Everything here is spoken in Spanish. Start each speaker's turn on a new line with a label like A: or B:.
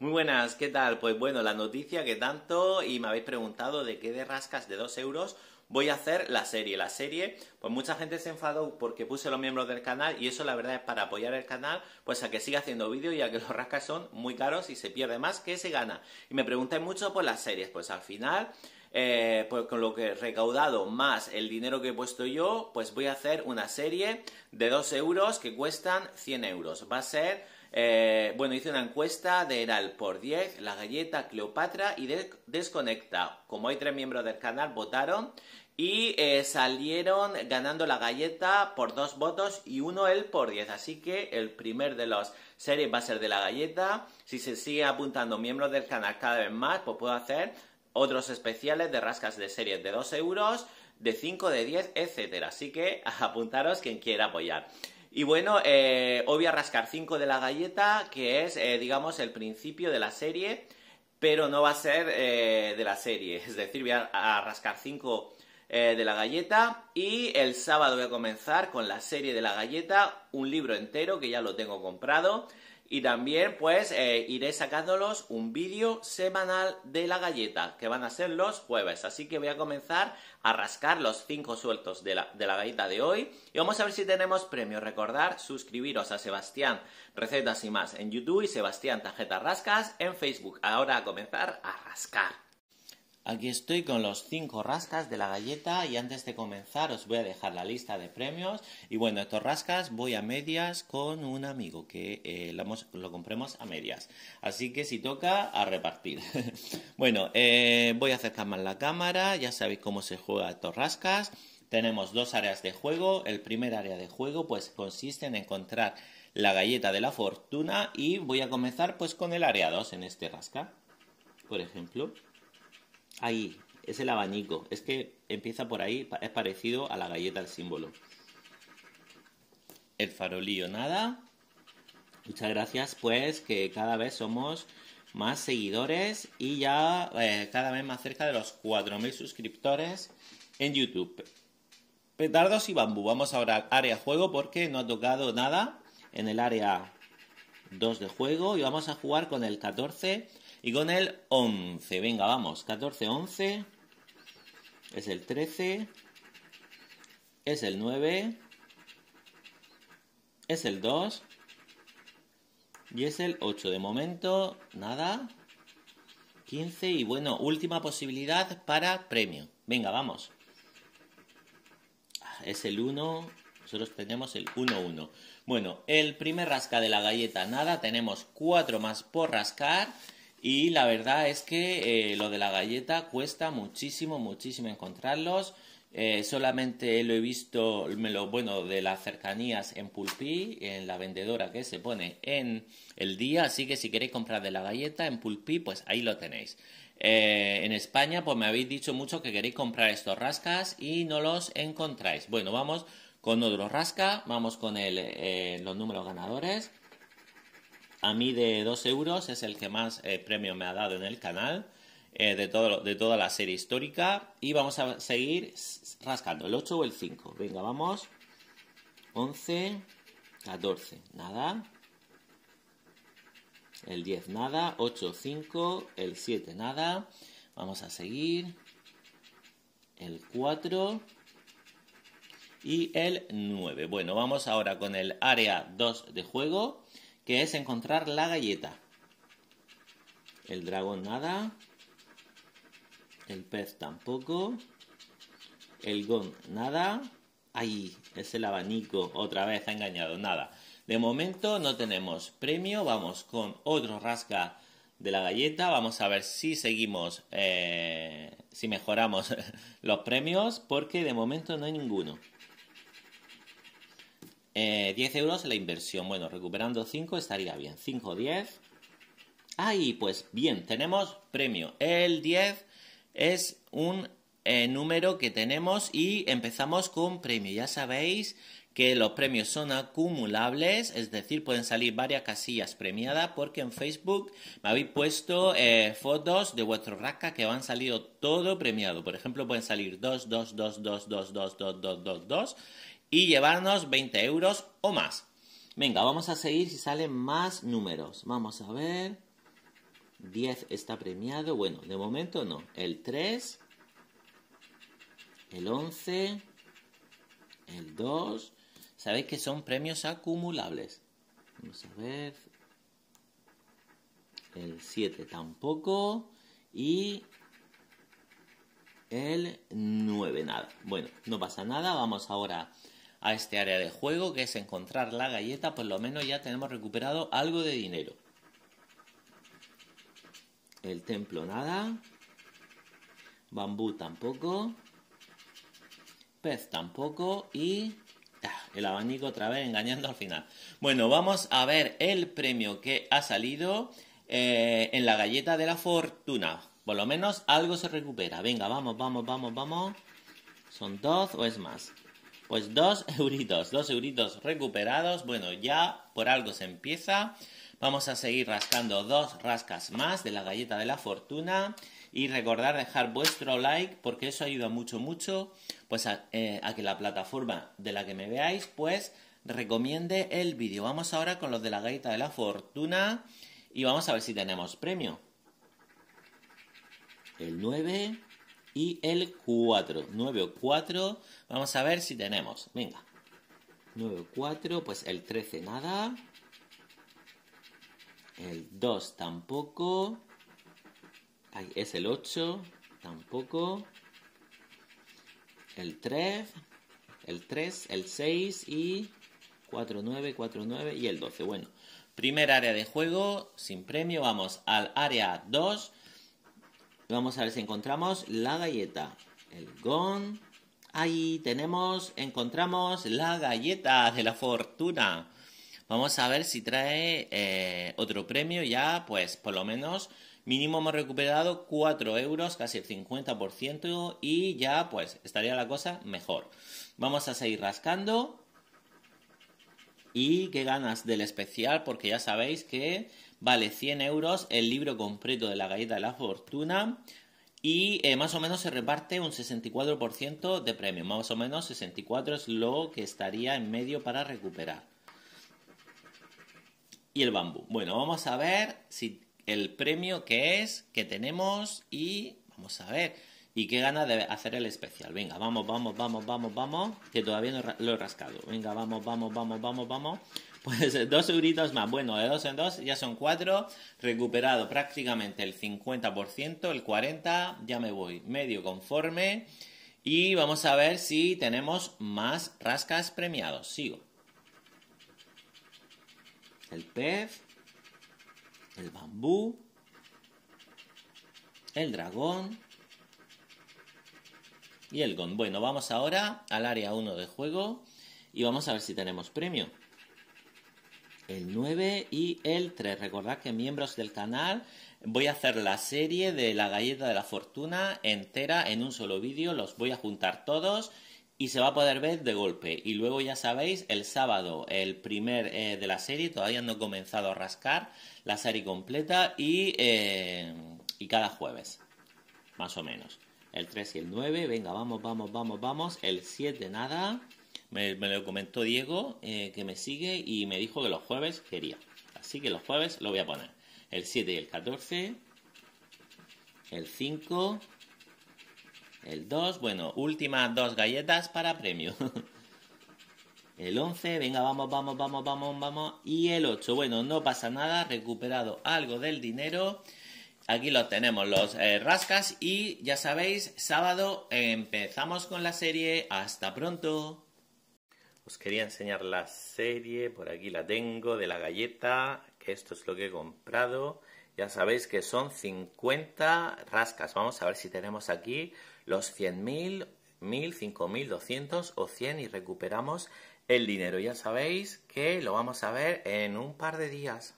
A: Muy buenas, ¿qué tal? Pues bueno, la noticia que tanto y me habéis preguntado de qué de rascas de 2 euros voy a hacer la serie. La serie, pues mucha gente se enfadó porque puse los miembros del canal y eso la verdad es para apoyar el canal, pues a que siga haciendo vídeos y a que los rascas son muy caros y se pierde más que se gana. Y me preguntáis mucho por las series, pues al final... Eh, pues con lo que he recaudado más el dinero que he puesto yo, pues voy a hacer una serie de 2 euros que cuestan 100 euros. Va a ser eh, bueno, hice una encuesta de era el por 10, la galleta Cleopatra y Desconecta. Como hay tres miembros del canal, votaron y eh, salieron ganando la galleta por dos votos y uno el por 10. Así que el primer de las series va a ser de la galleta. Si se sigue apuntando miembros del canal cada vez más, pues puedo hacer otros especiales de rascas de series de 2 euros, de 5, de 10, etcétera. Así que apuntaros quien quiera apoyar. Y bueno, eh, hoy voy a rascar 5 de la galleta, que es, eh, digamos, el principio de la serie, pero no va a ser eh, de la serie. Es decir, voy a, a rascar 5 de la galleta y el sábado voy a comenzar con la serie de la galleta, un libro entero que ya lo tengo comprado. Y también pues eh, iré sacándolos un vídeo semanal de la galleta, que van a ser los jueves. Así que voy a comenzar a rascar los 5 sueltos de la, de la galleta de hoy. Y vamos a ver si tenemos premio. Recordar suscribiros a Sebastián Recetas y más en YouTube y Sebastián Tarjeta Rascas en Facebook. Ahora a comenzar a rascar. Aquí estoy con los cinco rascas de la galleta y antes de comenzar os voy a dejar la lista de premios y bueno, estos rascas voy a medias con un amigo que eh, lo, compremos a medias. Así que si toca, a repartir. bueno, eh, voy a acercar más la cámara, ya sabéis cómo se juega estos rascas. Tenemos dos áreas de juego. El primer área de juego pues consiste en encontrar la galleta de la fortuna y voy a comenzar pues con el área 2 en este rasca, por ejemplo. Ahí, es el abanico. Es que empieza por ahí, es parecido a la galleta del símbolo. El farolillo, nada. Muchas gracias, pues que cada vez somos más seguidores y ya eh, cada vez más cerca de los 4.000 suscriptores en YouTube. Petardos y bambú. Vamos ahora al área juego porque no ha tocado nada en el área 2 de juego y vamos a jugar con el 14 y con el 11, venga, vamos. 14, 11. Es el 13. Es el 9. Es el 2. Y es el 8. De momento, nada. 15. Y bueno, última posibilidad para premio. Venga, vamos. Ah, es el 1. Nosotros tenemos el 1-1. Bueno, el primer rasca de la galleta, nada. Tenemos 4 más por rascar. Y la verdad es que eh, lo de la galleta cuesta muchísimo, muchísimo encontrarlos. Eh, solamente lo he visto, bueno, de las cercanías en Pulpí, en la vendedora que se pone en el día. Así que si queréis comprar de la galleta en Pulpí, pues ahí lo tenéis. Eh, en España, pues me habéis dicho mucho que queréis comprar estos rascas y no los encontráis. Bueno, vamos con otro rasca, vamos con los números ganadores a mí de 2 euros es el que más eh, premio me ha dado en el canal eh, de, todo, de toda la serie histórica. Y vamos a seguir rascando el 8 o el 5. Venga, vamos. 11, 14, nada. El 10, nada. 8, 5. El 7, nada. Vamos a seguir. El 4 y el 9. Bueno, vamos ahora con el área 2 de juego que es encontrar la galleta. El dragón nada. El pez tampoco. El gón nada. ahí es el abanico. Otra vez ha engañado. Nada. De momento no tenemos premio. Vamos con otro rasca de la galleta. Vamos a ver si seguimos, eh, si mejoramos los premios, porque de momento no hay ninguno. 10 euros la inversión. Bueno, recuperando 5 estaría bien. 5, 10. Ahí, pues bien, tenemos premio. El 10 es un número que tenemos y empezamos con premio. Ya sabéis que los premios son acumulables, es decir, pueden salir varias casillas premiadas porque en Facebook me habéis puesto fotos de vuestro rasca que han salido todo premiado. Por ejemplo, pueden salir 2, 2, 2, 2, 2, 2, 2, 2, 2, 2 y llevarnos 20 euros o más. Venga, vamos a seguir si salen más números. Vamos a ver. 10 está premiado. Bueno, de momento no. El 3, el 11, el 2. Sabéis que son premios acumulables. Vamos a ver. El 7 tampoco. Y el 9 nada. Bueno, no pasa nada. Vamos ahora a este área de juego, que es encontrar la galleta, por lo menos ya tenemos recuperado algo de dinero. El templo nada. Bambú tampoco. Pez tampoco. Y ah, el abanico otra vez engañando al final. Bueno, vamos a ver el premio que ha salido eh, en la galleta de la fortuna. Por lo menos algo se recupera. Venga, vamos, vamos, vamos, vamos. ¿Son dos o es más? Pues dos euritos, dos euritos recuperados. Bueno, ya por algo se empieza. Vamos a seguir rascando dos rascas más de la galleta de la fortuna. Y recordar dejar vuestro like porque eso ayuda mucho, mucho pues a, eh, a que la plataforma de la que me veáis pues recomiende el vídeo. Vamos ahora con los de la galleta de la fortuna y vamos a ver si tenemos premio. El 9, y el 4. 9, 4. Vamos a ver si tenemos. Venga. 9, 4. Pues el 13 nada. El 2 tampoco. Ahí es el 8. Tampoco. El 3. El 3. El 6 y 4, 9, 4, 9 y el 12. Bueno. Primer área de juego, sin premio, vamos al área 2 Vamos a ver si encontramos la galleta. El gong. Ahí tenemos, encontramos la galleta de la fortuna. Vamos a ver si trae eh, otro premio ya, pues por lo menos mínimo hemos recuperado 4 euros, casi el 50% y ya pues estaría la cosa mejor. Vamos a seguir rascando y qué ganas del especial porque ya sabéis que vale 100 euros el libro completo de la galleta de la fortuna y eh, más o menos se reparte un 64% de premio. Más o menos 64 es lo que estaría en medio para recuperar. Y el bambú. Bueno, vamos a ver si el premio que es, que tenemos y vamos a ver. Y qué ganas de hacer el especial. Venga, vamos, vamos, vamos, vamos, vamos. Que todavía no lo he rascado. Venga, vamos, vamos, vamos, vamos, vamos. Pues dos euritos más. Bueno, de dos en dos ya son cuatro, recuperado prácticamente el 50%, el 40% ya me voy medio conforme. Y vamos a ver si tenemos más rascas premiados. Sigo. El pez, el bambú, el dragón y el gon. Bueno, vamos ahora al área 1 de juego y vamos a ver si tenemos premio el 9 y el 3. Recordad que miembros del canal voy a hacer la serie de la galleta de la fortuna entera en un solo vídeo, los voy a juntar todos y se va a poder ver de golpe. Y luego ya sabéis, el sábado, el primer eh, de la serie, todavía no he comenzado a rascar la serie completa y, eh, y cada jueves, más o menos. El 3 y el 9, venga, vamos, vamos, vamos, vamos. El 7 nada. Me, lo comentó Diego, eh, que me sigue, y me dijo que los jueves quería. Así que los jueves lo voy a poner. El 7 y el 14, el 5, el 2, bueno, últimas dos galletas para premio. El 11, venga, vamos, vamos, vamos, vamos, vamos. Y el 8, bueno, no pasa nada, recuperado algo del dinero. Aquí los tenemos, los eh, rascas. Y ya sabéis, sábado empezamos con la serie. Hasta pronto. Os quería enseñar la serie, por aquí la tengo, de la galleta, que esto es lo que he comprado. Ya sabéis que son 50 rascas. Vamos a ver si tenemos aquí los 100.000, 1.000, 200 o 100 y recuperamos el dinero. Ya sabéis que lo vamos a ver en un par de días.